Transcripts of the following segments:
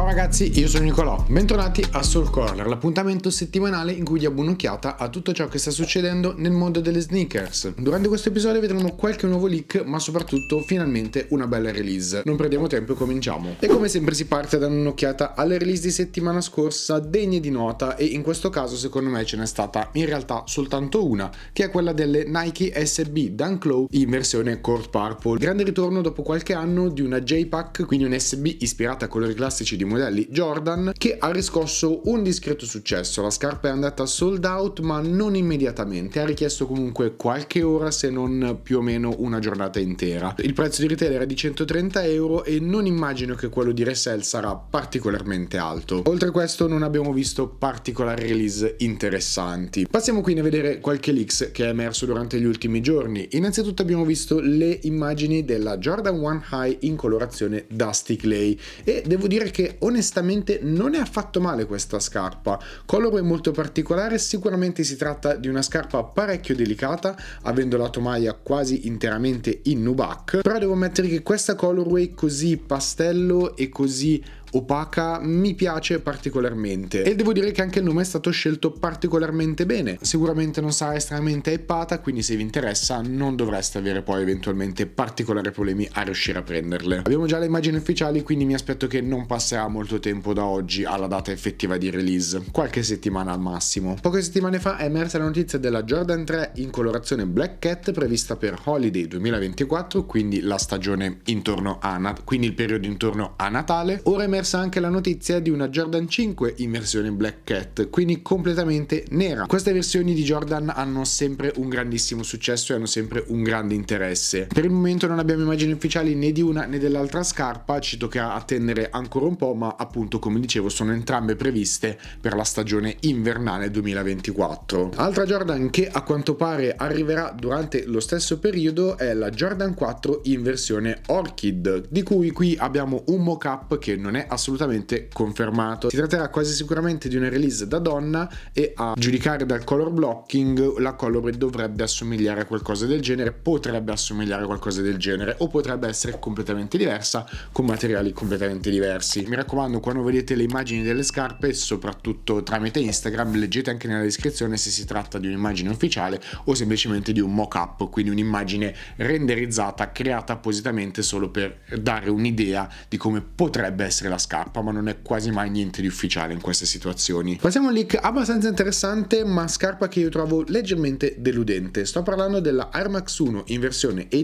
Ciao ragazzi, io sono Nicolò, bentornati a Soul Corner, l'appuntamento settimanale in cui diamo un'occhiata a tutto ciò che sta succedendo nel mondo delle sneakers. Durante questo episodio vedremo qualche nuovo leak, ma soprattutto finalmente una bella release. Non perdiamo tempo e cominciamo. E come sempre si parte dando un'occhiata alle release di settimana scorsa degne di nota e in questo caso secondo me ce n'è stata in realtà soltanto una, che è quella delle Nike SB Dunk Low in versione Court Purple. Grande ritorno dopo qualche anno di una J-Pack, quindi un SB ispirata a colori classici di modelli Jordan, che ha riscosso un discreto successo. La scarpa è andata sold out, ma non immediatamente, ha richiesto comunque qualche ora, se non più o meno una giornata intera. Il prezzo di retail era di 130 euro e non immagino che quello di resell sarà particolarmente alto. Oltre a questo non abbiamo visto particolari release interessanti. Passiamo quindi a vedere qualche leaks che è emerso durante gli ultimi giorni. Innanzitutto abbiamo visto le immagini della Jordan One High in colorazione Dusty Clay e devo dire che onestamente non è affatto male questa scarpa, colore molto particolare, sicuramente si tratta di una scarpa parecchio delicata, avendo la tomaia quasi interamente in nubac, però devo ammettere che questa colorway così pastello e così opaca mi piace particolarmente e devo dire che anche il nome è stato scelto particolarmente bene. Sicuramente non sarà estremamente hypata, quindi se vi interessa non dovreste avere poi eventualmente particolari problemi a riuscire a prenderle. Abbiamo già le immagini ufficiali, quindi mi aspetto che non passerà molto tempo da oggi alla data effettiva di release, qualche settimana al massimo. Poche settimane fa è emersa la notizia della Jordan 3 in colorazione Black Cat prevista per Holiday 2024, quindi la stagione intorno a Nat quindi il periodo intorno a Natale. Ora è emersa emersa anche la notizia di una Jordan 5 in versione Black Cat, quindi completamente nera. Queste versioni di Jordan hanno sempre un grandissimo successo e hanno sempre un grande interesse. Per il momento non abbiamo immagini ufficiali né di una né dell'altra scarpa, ci toccherà attendere ancora un po', ma appunto come dicevo sono entrambe previste per la stagione invernale 2024. Altra Jordan che a quanto pare arriverà durante lo stesso periodo è la Jordan 4 in versione Orchid, di cui qui abbiamo un mock-up che non è assolutamente confermato. Si tratterà quasi sicuramente di una release da donna e a giudicare dal color blocking la color dovrebbe assomigliare a qualcosa del genere, potrebbe assomigliare a qualcosa del genere o potrebbe essere completamente diversa con materiali completamente diversi. Mi raccomando quando vedete le immagini delle scarpe soprattutto tramite Instagram leggete anche nella descrizione se si tratta di un'immagine ufficiale o semplicemente di un mock-up, quindi un'immagine renderizzata creata appositamente solo per dare un'idea di come potrebbe essere la scappa, ma non è quasi mai niente di ufficiale in queste situazioni. Passiamo a un leak abbastanza interessante, ma scarpa che io trovo leggermente deludente. Sto parlando della Air Max 1 in versione 86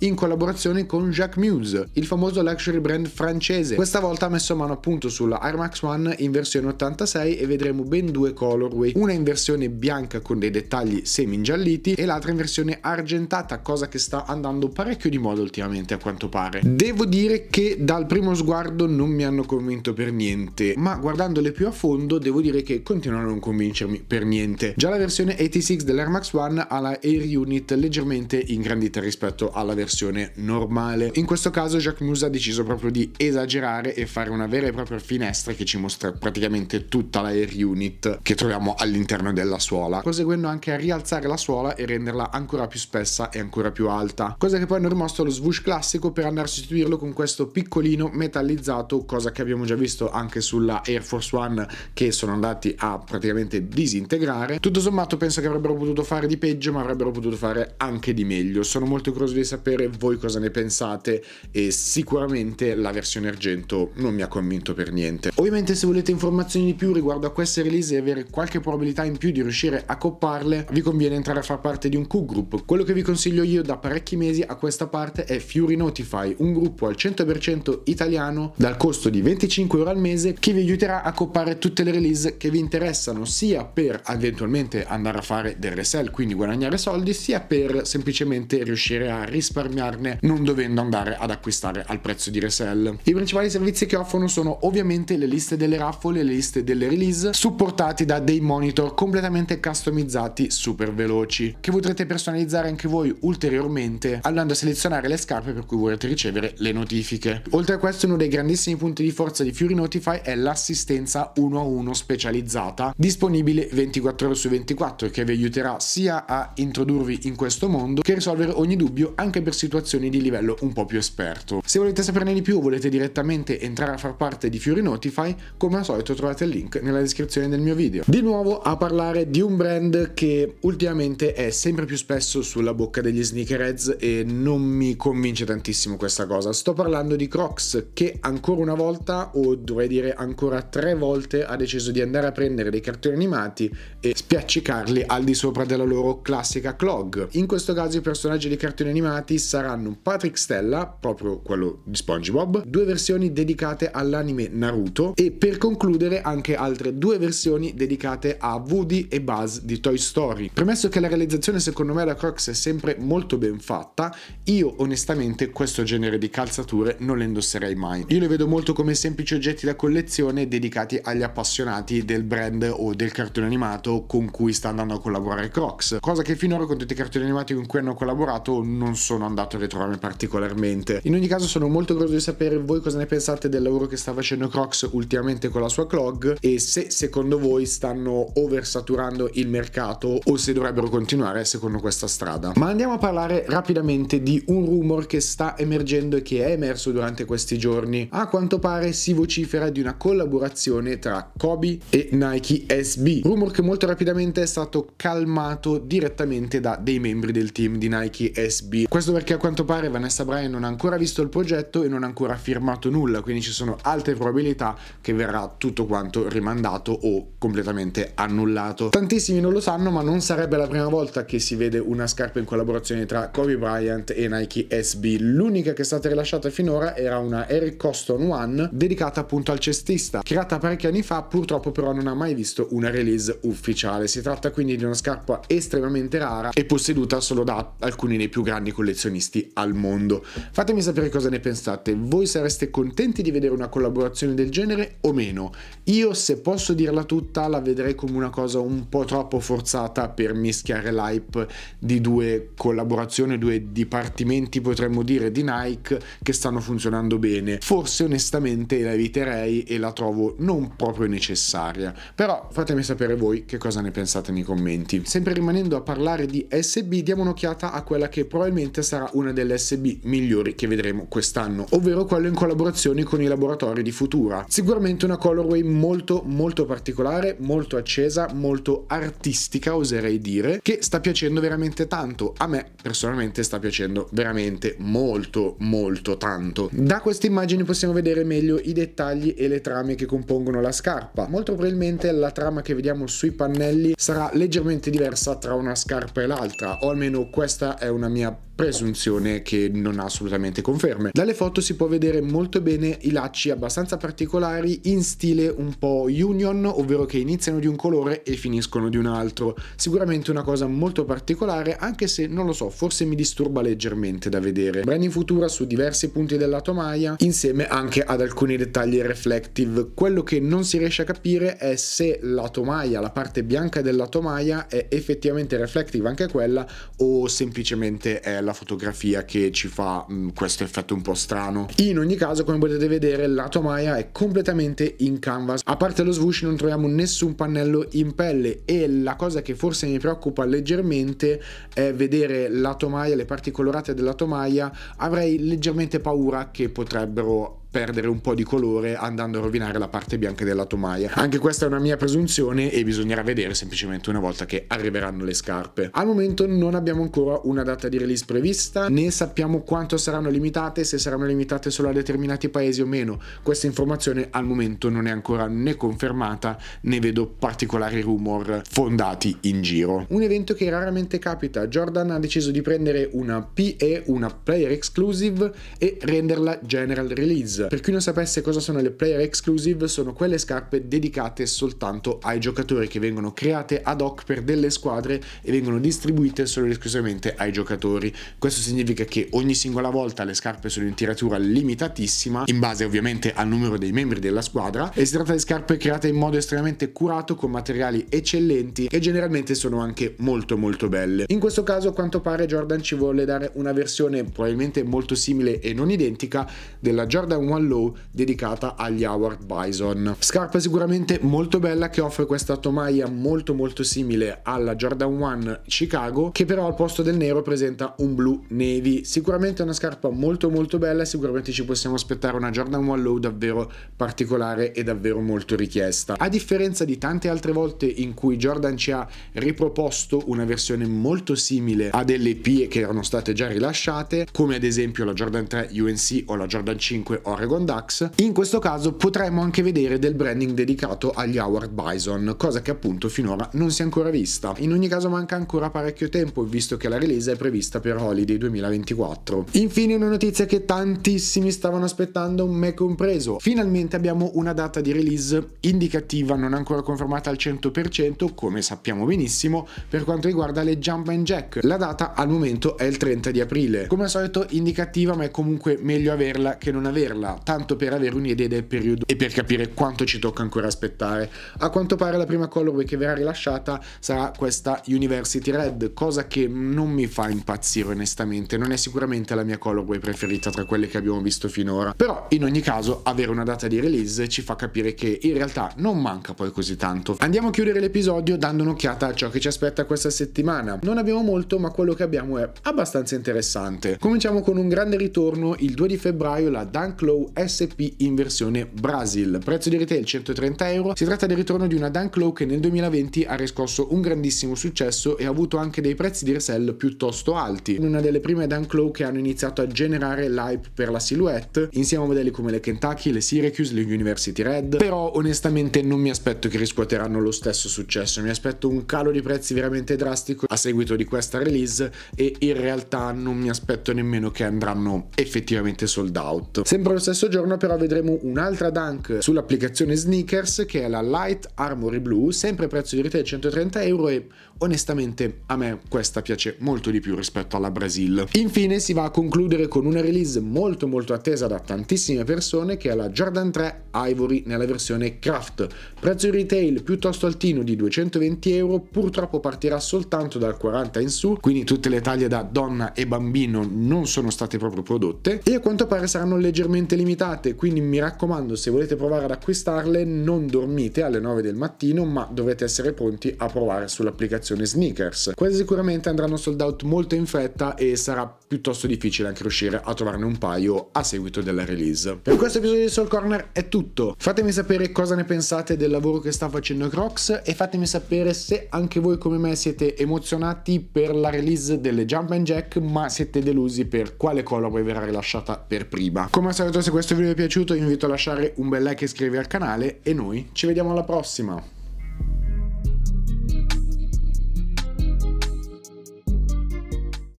in collaborazione con Jacques Muse, il famoso luxury brand francese. Questa volta ha messo mano appunto sulla Air Max 1 in versione 86 e vedremo ben due colorway, una in versione bianca con dei dettagli semi ingialliti e l'altra in versione argentata, cosa che sta andando parecchio di moda ultimamente a quanto pare. Devo dire che dal primo sguardo non non mi hanno convinto per niente, ma guardandole più a fondo devo dire che continuano a non convincermi per niente. Già la versione 86 dell'Air Max One ha la Air Unit leggermente ingrandita rispetto alla versione normale. In questo caso Jacques Muse ha deciso proprio di esagerare e fare una vera e propria finestra che ci mostra praticamente tutta la Air Unit che troviamo all'interno della suola, proseguendo anche a rialzare la suola e renderla ancora più spessa e ancora più alta, cosa che poi hanno rimosso lo swoosh classico per andare a sostituirlo con questo piccolino metallizzato fatto, cosa che abbiamo già visto anche sulla Air Force One che sono andati a praticamente disintegrare. Tutto sommato penso che avrebbero potuto fare di peggio, ma avrebbero potuto fare anche di meglio. Sono molto curioso di sapere voi cosa ne pensate e sicuramente la versione argento non mi ha convinto per niente. Ovviamente se volete informazioni di più riguardo a queste release e avere qualche probabilità in più di riuscire a copparle, vi conviene entrare a far parte di un Q-Group. Quello che vi consiglio io da parecchi mesi a questa parte è Fury Notify, un gruppo al 100% italiano dal costo di 25 euro al mese che vi aiuterà a coppare tutte le release che vi interessano sia per eventualmente andare a fare del resell quindi guadagnare soldi sia per semplicemente riuscire a risparmiarne non dovendo andare ad acquistare al prezzo di resell. I principali servizi che offrono sono ovviamente le liste delle raffole, le liste delle release supportati da dei monitor completamente customizzati super veloci che potrete personalizzare anche voi ulteriormente andando a selezionare le scarpe per cui vorrete ricevere le notifiche. Oltre a questo uno dei grandissimi grandissimi punti di forza di Fury Notify è l'assistenza 1 a 1 specializzata, disponibile 24 ore su 24, che vi aiuterà sia a introdurvi in questo mondo che a risolvere ogni dubbio anche per situazioni di livello un po' più esperto. Se volete saperne di più o volete direttamente entrare a far parte di Fury Notify, come al solito trovate il link nella descrizione del mio video. Di nuovo a parlare di un brand che ultimamente è sempre più spesso sulla bocca degli sneakerheads e non mi convince tantissimo questa cosa. Sto parlando di Crocs che ancora ancora una volta, o dovrei dire ancora tre volte, ha deciso di andare a prendere dei cartoni animati e spiaccicarli al di sopra della loro classica clog. In questo caso i personaggi dei cartoni animati saranno Patrick Stella, proprio quello di SpongeBob, due versioni dedicate all'anime Naruto e per concludere anche altre due versioni dedicate a Woody e Buzz di Toy Story. Premesso che la realizzazione secondo me da Crocs è sempre molto ben fatta, io onestamente questo genere di calzature non le indosserei mai. Io le vedo intendo molto come semplici oggetti da collezione dedicati agli appassionati del brand o del cartone animato con cui sta andando a collaborare Crocs, cosa che finora con tutti i cartoni animati con cui hanno collaborato non sono andato a ritrovarmi particolarmente. In ogni caso sono molto curioso di sapere voi cosa ne pensate del lavoro che sta facendo Crocs ultimamente con la sua clog e se secondo voi stanno oversaturando il mercato o se dovrebbero continuare secondo questa strada. Ma andiamo a parlare rapidamente di un rumor che sta emergendo e che è emerso durante questi giorni. A quanto pare si vocifera di una collaborazione tra Kobe e Nike SB, rumor che molto rapidamente è stato calmato direttamente da dei membri del team di Nike SB. Questo perché a quanto pare Vanessa Bryan non ha ancora visto il progetto e non ha ancora firmato nulla, quindi ci sono alte probabilità che verrà tutto quanto rimandato o completamente annullato. Tantissimi non lo sanno, ma non sarebbe la prima volta che si vede una scarpa in collaborazione tra Kobe Bryant e Nike SB. L'unica che è stata rilasciata finora era una Eric Coston 101 dedicata appunto al cestista, creata parecchi anni fa, purtroppo però non ha mai visto una release ufficiale. Si tratta quindi di una scarpa estremamente rara e posseduta solo da alcuni dei più grandi collezionisti al mondo. Fatemi sapere cosa ne pensate, voi sareste contenti di vedere una collaborazione del genere o meno? Io se posso dirla tutta la vedrei come una cosa un po' troppo forzata per mischiare l'hype di due collaborazioni, due dipartimenti potremmo dire di Nike che stanno funzionando bene. Forse un onestamente la eviterei e la trovo non proprio necessaria. Però fatemi sapere voi che cosa ne pensate nei commenti. Sempre rimanendo a parlare di SB, diamo un'occhiata a quella che probabilmente sarà una delle SB migliori che vedremo quest'anno, ovvero quello in collaborazione con i laboratori di Futura. Sicuramente una colorway molto molto particolare, molto accesa, molto artistica oserei dire, che sta piacendo veramente tanto. A me personalmente sta piacendo veramente molto molto tanto. Da queste immagini possiamo vedere vedere meglio i dettagli e le trame che compongono la scarpa. Molto probabilmente la trama che vediamo sui pannelli sarà leggermente diversa tra una scarpa e l'altra, o almeno questa è una mia presunzione che non ha assolutamente conferme. Dalle foto si può vedere molto bene i lacci abbastanza particolari in stile un po' union, ovvero che iniziano di un colore e finiscono di un altro. Sicuramente una cosa molto particolare, anche se non lo so, forse mi disturba leggermente da vedere. Brand in futura su diversi punti del lato tomaia, insieme anche ad alcuni dettagli reflective. Quello che non si riesce a capire è se lato tomaia, la parte bianca del lato tomaia è effettivamente reflective anche quella o semplicemente è la bella fotografia che ci fa mh, mm, questo effetto un po' strano. In ogni caso, come potete vedere, il lato Maya è completamente in canvas. A parte lo swoosh non troviamo nessun pannello in pelle e la cosa che forse mi preoccupa leggermente è vedere la tomaia, le parti colorate della tomaia. Avrei leggermente paura che potrebbero perdere un po' di colore andando a rovinare la parte bianca della tomaia. Anche questa è una mia presunzione e bisognerà vedere semplicemente una volta che arriveranno le scarpe. Al momento non abbiamo ancora una data di release prevista, né sappiamo quanto saranno limitate, se saranno limitate solo a determinati paesi o meno. Questa informazione al momento non è ancora né confermata né vedo particolari rumor fondati in giro. Un evento che raramente capita, Jordan ha deciso di prendere una PE, una player exclusive e renderla general release cioè, per chi non sapesse cosa sono le Player Exclusive, sono quelle scarpe dedicate soltanto ai giocatori che vengono create ad hoc per delle squadre e vengono distribuite solo ed esclusivamente ai giocatori. Questo significa che ogni singola volta le scarpe sono in tiratura limitatissima, in base ovviamente al numero dei membri della squadra, e si tratta di scarpe create in modo estremamente curato con materiali eccellenti che generalmente sono anche molto molto belle. In questo caso a quanto pare Jordan ci vuole dare una versione probabilmente molto simile e non identica della Jordan One Low dedicata agli Howard Bison. Scarpa sicuramente molto bella che offre questa tomaia molto molto simile alla Jordan 1 Chicago che però al posto del nero presenta un blu navy. Sicuramente una scarpa molto molto bella e sicuramente ci possiamo aspettare una Jordan 1 Low davvero particolare e davvero molto richiesta. A differenza di tante altre volte in cui Jordan ci ha riproposto una versione molto simile a delle pie che erano state già rilasciate come ad esempio la Jordan 3 UNC o la Jordan 5 Or Oregon Ducks, in questo caso potremmo anche vedere del branding dedicato agli Howard Bison, cosa che appunto finora non si è ancora vista. In ogni caso manca ancora parecchio tempo, visto che la release è prevista per Holiday 2024. Infine una notizia che tantissimi stavano aspettando, me compreso. Finalmente abbiamo una data di release indicativa, non ancora confermata al 100%, come sappiamo benissimo, per quanto riguarda le Jump and Jack. La data al momento è il 30 di aprile. Come al solito indicativa, ma è comunque meglio averla che non averla là, tanto per avere un'idea del periodo e per capire quanto ci tocca ancora aspettare. A quanto pare la prima colorway che verrà rilasciata sarà questa University Red, cosa che non mi fa impazzire onestamente, non è sicuramente la mia colorway preferita tra quelle che abbiamo visto finora, però in ogni caso avere una data di release ci fa capire che in realtà non manca poi così tanto. Andiamo a chiudere l'episodio dando un'occhiata a ciò che ci aspetta questa settimana. Non abbiamo molto, ma quello che abbiamo è abbastanza interessante. Cominciamo con un grande ritorno il 2 di febbraio la Dunk Low Low SP in versione Brasil. Prezzo di retail 130 euro. Si tratta del ritorno di una Dunk Low che nel 2020 ha riscosso un grandissimo successo e ha avuto anche dei prezzi di resell piuttosto alti. In una delle prime Dunk Low che hanno iniziato a generare l'hype per la silhouette, insieme a modelli come le Kentucky, le Syracuse, le University Red. Però onestamente non mi aspetto che riscuoteranno lo stesso successo. Mi aspetto un calo di prezzi veramente drastico a seguito di questa release e in realtà non mi aspetto nemmeno che andranno effettivamente sold out. Sembra lo stesso giorno però vedremo un'altra dunk sull'applicazione Sneakers che è la Light Armory Blue, sempre prezzo di retail 130 euro e onestamente a me questa piace molto di più rispetto alla Brasil. Infine si va a concludere con una release molto molto attesa da tantissime persone che è la Jordan 3 Ivory nella versione Craft, prezzo di retail piuttosto altino di 220 euro, purtroppo partirà soltanto dal 40 in su, quindi tutte le taglie da donna e bambino non sono state proprio prodotte e a quanto pare saranno leggermente limitate, quindi mi raccomando se volete provare ad acquistarle non dormite alle 9 del mattino ma dovete essere pronti a provare sull'applicazione Sneakers. Queste sicuramente andranno sold out molto in fretta e sarà piuttosto difficile anche riuscire a trovarne un paio a seguito della release. Per questo episodio di Soul Corner è tutto. Fatemi sapere cosa ne pensate del lavoro che sta facendo Crocs e fatemi sapere se anche voi come me siete emozionati per la release delle Jump and Jack ma siete delusi per quale collab verrà rilasciata per prima. Come al solito se questo video vi è piaciuto vi invito a lasciare un bel like e iscrivervi al canale e noi ci vediamo alla prossima!